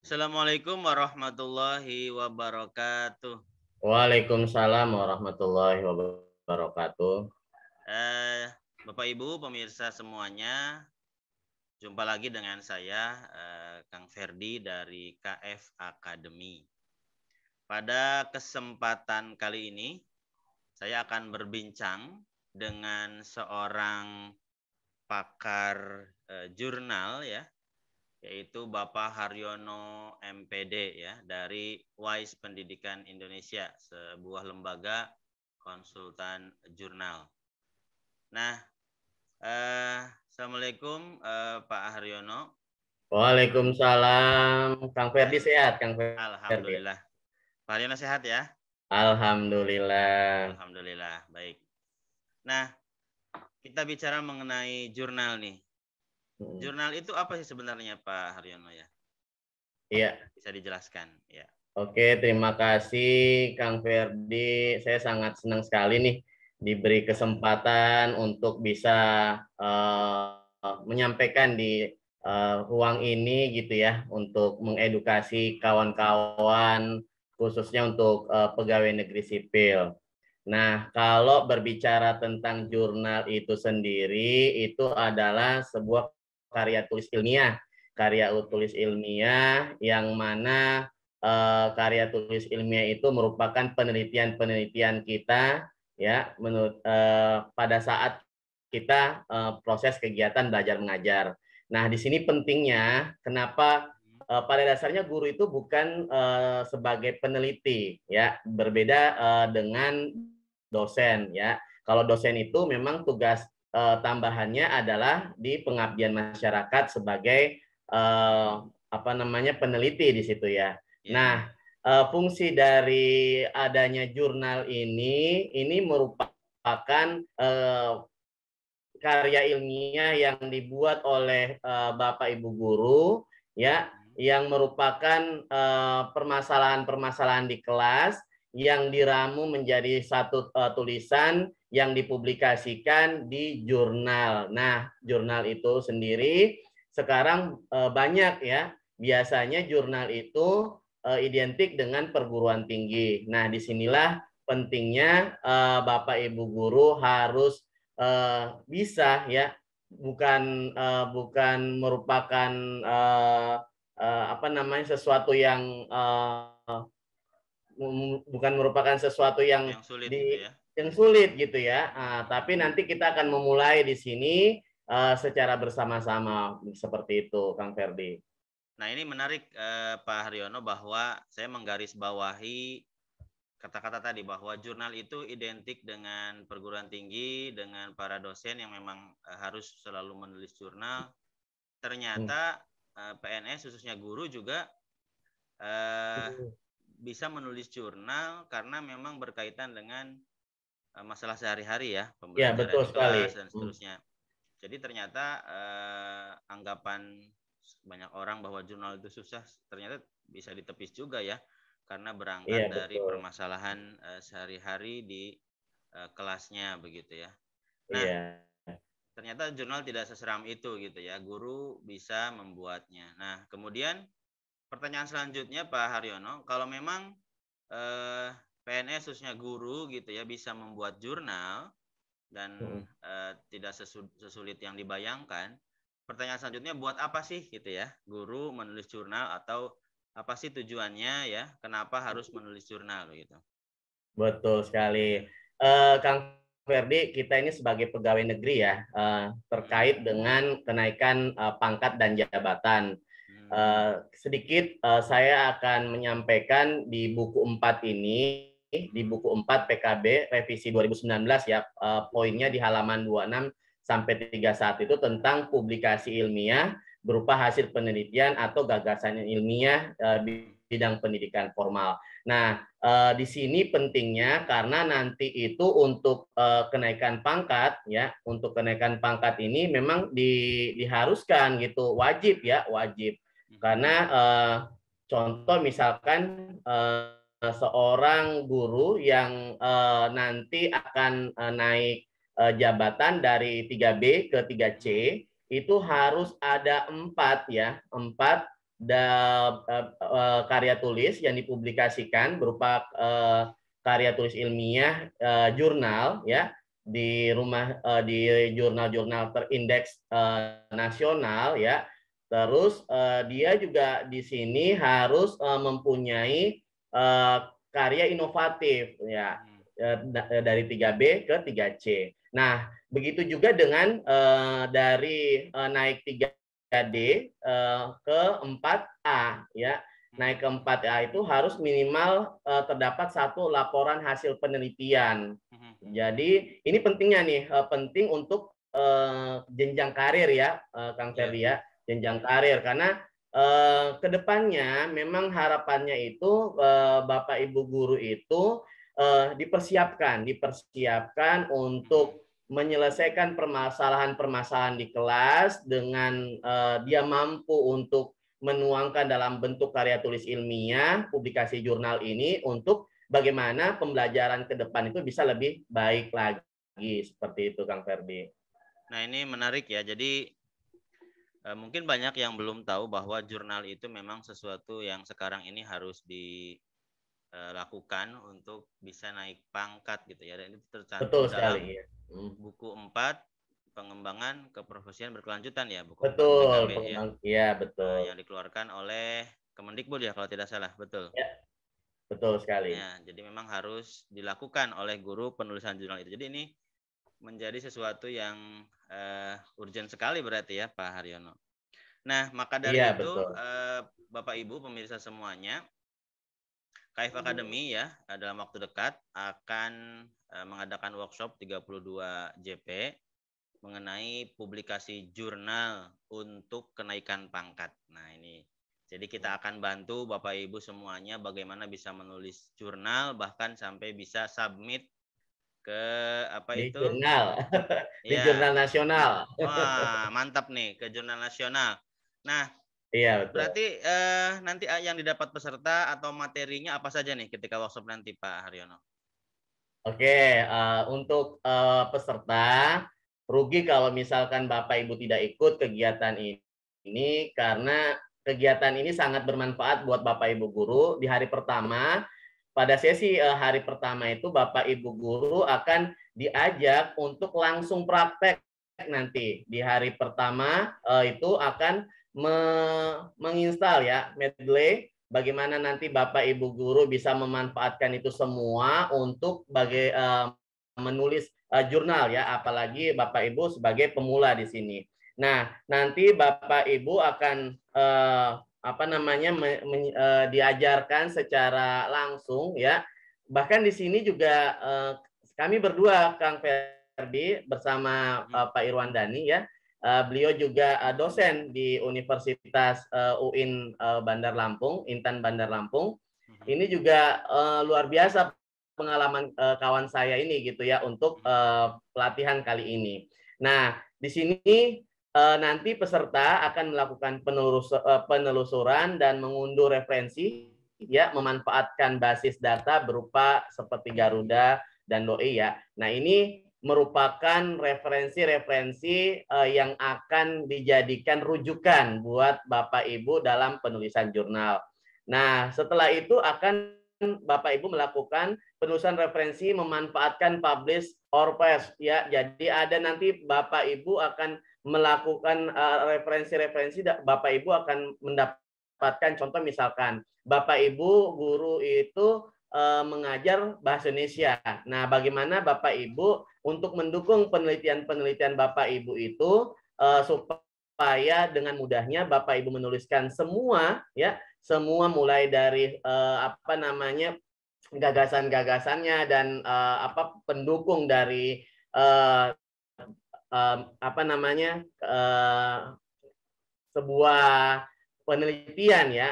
Assalamualaikum warahmatullahi wabarakatuh. Waalaikumsalam warahmatullahi wabarakatuh. Eh, Bapak Ibu pemirsa semuanya, jumpa lagi dengan saya eh, Kang Ferdi dari KF Academy. Pada kesempatan kali ini saya akan berbincang dengan seorang pakar eh, jurnal ya yaitu Bapak Haryono MPD ya dari Wise Pendidikan Indonesia sebuah lembaga konsultan jurnal. Nah, eh, assalamualaikum eh, Pak Haryono. Waalaikumsalam, Kang Ferdi iya. sehat, Kang Ferdi. Alhamdulillah. Pak Haryono sehat ya? Alhamdulillah. Alhamdulillah, baik. Nah, kita bicara mengenai jurnal nih. Hmm. Jurnal itu apa sih sebenarnya Pak Haryono ya? Iya. Bisa dijelaskan, ya. Oke, terima kasih Kang Ferdi. Saya sangat senang sekali nih diberi kesempatan untuk bisa uh, menyampaikan di uh, ruang ini gitu ya untuk mengedukasi kawan-kawan khususnya untuk uh, pegawai negeri sipil. Nah, kalau berbicara tentang jurnal itu sendiri, itu adalah sebuah karya tulis ilmiah. Karya tulis ilmiah yang mana eh, karya tulis ilmiah itu merupakan penelitian-penelitian kita ya menurut eh, pada saat kita eh, proses kegiatan belajar mengajar. Nah, di sini pentingnya kenapa Eh, pada dasarnya guru itu bukan uh, sebagai peneliti ya, berbeda uh, dengan dosen ya. Kalau dosen itu memang tugas uh, tambahannya adalah di pengabdian masyarakat sebagai uh, apa namanya peneliti di situ ya. Iya. Nah, uh, fungsi dari adanya jurnal ini ini merupakan uh, karya ilmiah yang dibuat oleh uh, Bapak Ibu guru ya yang merupakan eh, permasalahan-permasalahan di kelas yang diramu menjadi satu eh, tulisan yang dipublikasikan di jurnal. Nah, jurnal itu sendiri sekarang eh, banyak ya. Biasanya jurnal itu identik dengan perguruan tinggi. Nah, disinilah pentingnya Bapak Ibu guru harus bisa ya bukan bukan merupakan uh, apa namanya sesuatu yang uh, bukan merupakan sesuatu yang, yang sulit di, gitu ya. yang sulit gitu ya. Uh, tapi nanti kita akan memulai di sini uh, secara bersama-sama seperti itu, Kang Ferdi. Nah ini menarik eh, Pak Haryono bahwa saya menggarisbawahi kata-kata tadi bahwa jurnal itu identik dengan perguruan tinggi dengan para dosen yang memang harus selalu menulis jurnal. Ternyata hmm. Eh, PNS khususnya guru juga uh, bisa menulis jurnal karena memang berkaitan dengan uh, masalah sehari-hari ya pembelajaran ya, betul sekali. dan hmm. seterusnya. Hmm. Jadi ternyata eh, anggapan banyak orang bahwa jurnal itu susah ternyata bisa ditepis juga ya karena berangkat ya, dari permasalahan eh, sehari-hari di eh, kelasnya begitu ya. Nah, ya ternyata jurnal tidak seseram itu gitu ya. Guru bisa membuatnya. Nah, kemudian pertanyaan selanjutnya Pak Haryono, kalau memang eh, PNS khususnya guru gitu ya bisa membuat jurnal dan hmm. eh, tidak sesulit yang dibayangkan, pertanyaan selanjutnya buat apa sih gitu ya guru menulis jurnal atau apa sih tujuannya ya kenapa harus menulis jurnal gitu betul sekali uh, kang Ferdi, kita ini sebagai pegawai negeri ya eh, terkait hmm. dengan kenaikan eh, pangkat dan jabatan. Hmm. Eh, sedikit saya akan menyampaikan di buku 4 ini di hmm. buku 4 PKB revisi 2019 ya poinnya di halaman 26 sampai 31 itu tentang publikasi ilmiah berupa hasil penelitian atau gagasan ilmiah bidang pendidikan formal. Nah, eh, di sini pentingnya karena nanti itu untuk eh, kenaikan pangkat ya, untuk kenaikan pangkat ini memang di, diharuskan gitu, wajib ya, wajib. Karena eh, contoh misalkan eh, seorang guru yang eh, nanti akan eh, naik eh, jabatan dari 3B ke 3C itu harus ada empat ya empat da, uh, uh, karya tulis yang dipublikasikan berupa uh, karya tulis ilmiah uh, jurnal ya di rumah uh, di jurnal-jurnal terindeks uh, nasional ya terus uh, dia juga di sini harus uh, mempunyai uh, karya inovatif ya hmm. dari 3B ke 3C. Nah, begitu juga dengan uh, dari uh, naik tiga d eh, ke 4A ya. Naik ke 4A itu harus minimal eh, terdapat satu laporan hasil penelitian. Mm-hmm. Jadi ini pentingnya nih, eh, penting untuk jenjang karir ya, Kang iya. Ferdi ya, jenjang karir karena uh, kedepannya memang harapannya itu Bapak Ibu guru itu dipersiapkan, dipersiapkan untuk menyelesaikan permasalahan-permasalahan di kelas dengan uh, dia mampu untuk menuangkan dalam bentuk karya tulis ilmiah, publikasi jurnal ini untuk bagaimana pembelajaran ke depan itu bisa lebih baik lagi seperti itu Kang Ferdi. Nah, ini menarik ya. Jadi eh, mungkin banyak yang belum tahu bahwa jurnal itu memang sesuatu yang sekarang ini harus di Eh, lakukan untuk bisa naik pangkat gitu ya. Dan itu tercantum Betul dalam ya. buku 4 pengembangan keprofesian berkelanjutan ya buku betul PKB, ya. ya betul nah, yang dikeluarkan oleh Kemendikbud ya kalau tidak salah betul ya, betul sekali ya, jadi memang harus dilakukan oleh guru penulisan jurnal itu jadi ini menjadi sesuatu yang uh, urgent sekali berarti ya Pak Haryono nah maka dari ya, itu Uh, Bapak Ibu pemirsa semuanya KF hmm. Academy ya eh, dalam waktu dekat akan eh, mengadakan workshop 32 JP mengenai publikasi jurnal untuk kenaikan pangkat. Nah, ini. Jadi kita hmm. akan bantu Bapak Ibu semuanya bagaimana bisa menulis jurnal bahkan sampai bisa submit ke apa di itu? Jurnal. Ya. jurnal nasional. Wah, mantap nih ke jurnal nasional. Nah, Iya betul. Berarti uh, nanti eh, yang didapat peserta atau materinya apa saja nih ketika workshop nanti Pak Haryono? Oke, uh, untuk uh, peserta rugi kalau misalkan Bapak Ibu tidak ikut kegiatan ini, ini karena kegiatan ini sangat bermanfaat buat Bapak Ibu guru di hari pertama. Pada sesi hari pertama itu Bapak Ibu guru akan diajak untuk langsung praktek nanti di hari pertama itu akan me menginstal ya Medley bagaimana nanti Bapak Ibu guru bisa memanfaatkan itu semua untuk bagi, uh, eh, menulis uh, jurnal ya apalagi Bapak Ibu sebagai pemula di sini. Nah, nanti Bapak Ibu akan uh, apa namanya me, me, uh, diajarkan secara langsung ya. Bahkan di sini juga uh, kami berdua Kang Ferdi bersama uh, hmm. Pak Irwan Dani ya Eh, beliau juga uh, dosen di Universitas uh, eh, UIN uh, Bandar Lampung, Intan Bandar Lampung. Mhm. Ini juga uh, luar biasa pengalaman uh, kawan saya ini gitu ya untuk uh, pelatihan kali ini. Nah, di sini uh, nanti peserta akan melakukan penelus penelusuran dan mengunduh referensi ya memanfaatkan basis data berupa seperti Garuda dan Loe ya. Nah, ini merupakan referensi-referensi uh, yang akan dijadikan rujukan buat Bapak Ibu dalam penulisan jurnal. Nah, setelah itu akan Bapak Ibu melakukan penulisan referensi memanfaatkan publish or press ya. Jadi ada nanti Bapak Ibu akan melakukan eh, referensi-referensi uh, referensi -referensi, Bapak Ibu akan mendapatkan contoh misalkan Bapak Ibu guru itu Eh, mengajar bahasa Indonesia. Nah, bagaimana Bapak Ibu untuk mendukung penelitian-penelitian Bapak Ibu itu eh, supaya dengan mudahnya Bapak Ibu menuliskan semua ya, semua mulai dari eh, apa namanya gagasan-gagasannya dan apa pendukung dari apa namanya sebuah penelitian ya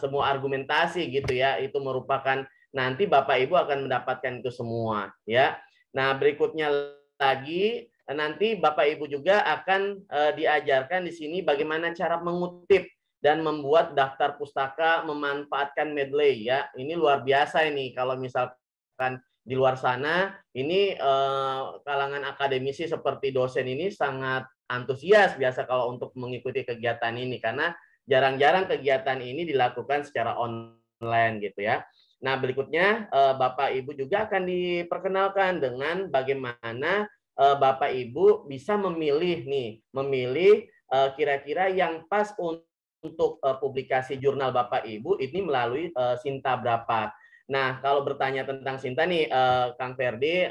semua argumentasi gitu ya itu merupakan nanti Bapak Ibu akan mendapatkan itu semua ya. Nah, berikutnya lagi nanti Bapak Ibu juga akan uh, diajarkan di sini bagaimana cara mengutip dan membuat daftar pustaka memanfaatkan medley ya. Ini luar biasa ini kalau misalkan di luar sana ini uh, kalangan akademisi seperti dosen ini sangat antusias biasa kalau untuk mengikuti kegiatan ini karena jarang-jarang kegiatan ini dilakukan secara online gitu ya. Nah, berikutnya eh, Bapak Ibu juga akan diperkenalkan dengan bagaimana eh, Bapak Ibu bisa memilih nih, memilih eh, kira-kira yang pas untuk publikasi jurnal Bapak Ibu ini melalui Sinta berapa. Nah, kalau bertanya tentang Sinta nih Kang Ferdi,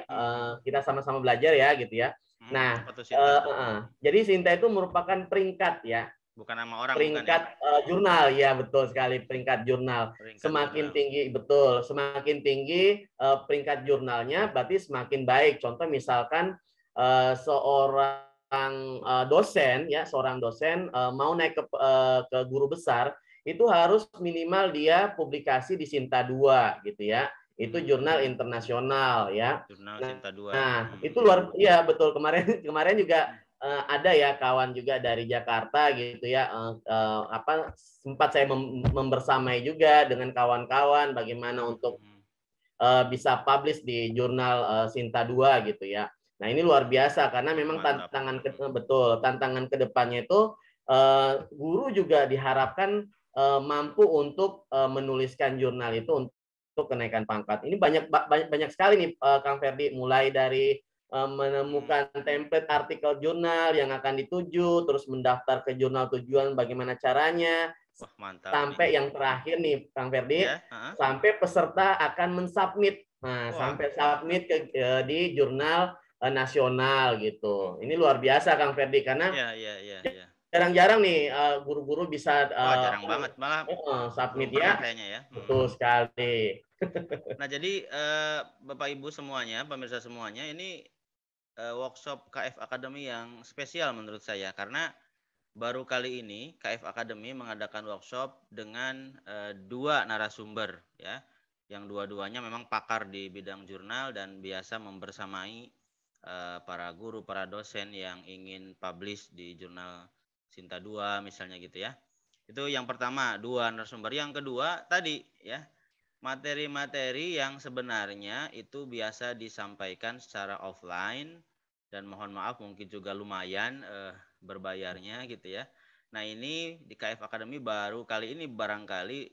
kita sama-sama belajar ya gitu ya. Hmm, nah, uh, jadi Sinta itu merupakan peringkat ya bukan nama orang peringkat bukan, ya? uh, jurnal ya betul sekali peringkat jurnal peringkat semakin jurnal. tinggi betul semakin tinggi uh, peringkat jurnalnya berarti semakin baik contoh misalkan uh, seorang uh, dosen ya seorang dosen uh, mau naik ke uh, ke guru besar itu harus minimal dia publikasi di Sinta 2 gitu ya itu hmm. jurnal internasional ya. Jurnal nah, 2. Nah, hmm. itu luar ya betul kemarin kemarin juga uh, ada ya kawan juga dari Jakarta gitu ya uh, uh, apa sempat saya mem membersamai juga dengan kawan-kawan bagaimana untuk uh, bisa publish di jurnal uh, Sinta 2 gitu ya. Nah, ini luar biasa karena memang Mantap. tantangan ke betul tantangan kedepannya itu uh, guru juga diharapkan uh, mampu untuk uh, menuliskan jurnal itu untuk kenaikan pangkat. Ini banyak banyak banyak sekali nih uh, Kang Ferdi mulai dari Eh, menemukan hmm. template artikel jurnal yang akan dituju, terus mendaftar ke jurnal tujuan bagaimana caranya, Wah, mantap. sampai yang terakhir nih, Kang Ferdi, ya, uh -huh. sampai peserta akan mensubmit, nah, Wah. sampai submit ke, di jurnal uh, nasional gitu. Ini luar biasa, Kang Ferdi, karena ya, ya, ya, ya. jarang-jarang nih eh, guru-guru uh, bisa uh, Wah, jarang banget malah uh, submit ya, kayaknya ya. Hmm. betul sekali. nah jadi uh, bapak ibu semuanya, pemirsa semuanya, ini uh, workshop KF Academy yang spesial menurut saya karena baru kali ini KF Academy mengadakan workshop dengan uh, dua narasumber ya yang dua-duanya memang pakar di bidang jurnal dan biasa membersamai uh, para guru, para dosen yang ingin publish di jurnal Sinta 2 misalnya gitu ya. Itu yang pertama, dua narasumber. Yang kedua tadi ya materi-materi yang sebenarnya itu biasa disampaikan secara offline dan mohon maaf mungkin juga lumayan eh, berbayarnya gitu ya. Nah ini di KF Academy baru kali ini barangkali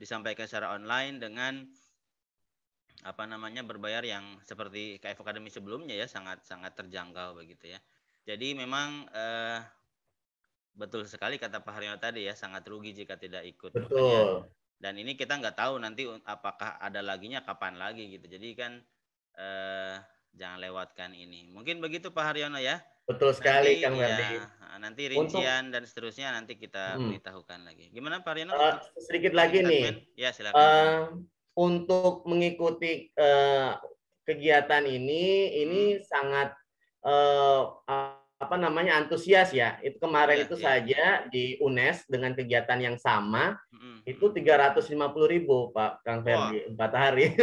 disampaikan secara online dengan apa namanya berbayar yang seperti KF Academy sebelumnya ya sangat sangat terjangkau begitu ya. Jadi memang eh, betul sekali kata Pak Haryono tadi ya sangat rugi jika tidak ikut. Betul. Makanya, dan ini kita nggak tahu nanti apakah ada laginya kapan lagi gitu jadi kan eh, jangan lewatkan ini mungkin begitu Pak Haryono ya betul sekali iya, nanti, Kang ya, nanti rincian Untuk, dan seterusnya nanti kita hmm. beritahukan lagi gimana Pak Haryono uh, sedikit lagi nih ya silakan uh, untuk mengikuti uh, kegiatan ini ini hmm. sangat uh, apa namanya antusias ya. Itu kemarin ya, itu ya. saja di UNES dengan kegiatan yang sama mm -hmm. itu 350 ribu Pak Kang Ferdi empat hari hari.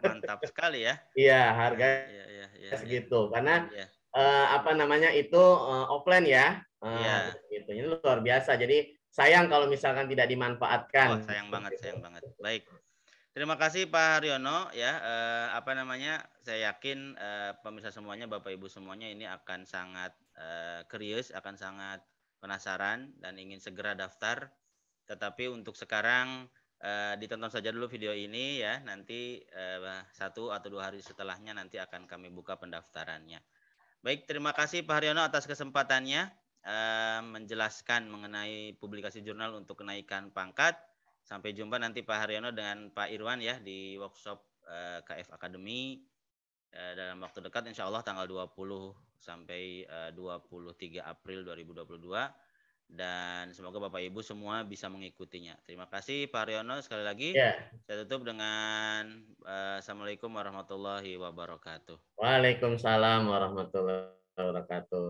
Mantap sekali ya. Iya harga ya, ya, ya, ya, segitu ya. karena ya. Uh, apa namanya itu uh, offline ya. Uh, ya. Gitu. Ini luar biasa. Jadi sayang kalau misalkan tidak dimanfaatkan. Oh, sayang banget, sayang banget. Baik. Terima kasih Pak Haryono ya eh, apa namanya saya yakin eh, pemirsa semuanya Bapak Ibu semuanya ini akan sangat Eh, curious, akan sangat penasaran dan ingin segera daftar. Tetapi untuk sekarang eh, ditonton saja dulu video ini ya. Nanti eh, satu atau dua hari setelahnya nanti akan kami buka pendaftarannya. Baik, terima kasih Pak Haryono atas kesempatannya menjelaskan mengenai publikasi jurnal untuk kenaikan pangkat. Sampai jumpa nanti Pak Haryono dengan Pak Irwan ya di workshop KF Academy dalam waktu dekat insya Allah tanggal 20 sampai eh, uh, 23 April 2022 dan semoga Bapak Ibu semua bisa mengikutinya. Terima kasih Pak Riono sekali lagi. Ya. Saya tutup dengan uh, Assalamualaikum warahmatullahi wabarakatuh. Waalaikumsalam warahmatullahi wabarakatuh.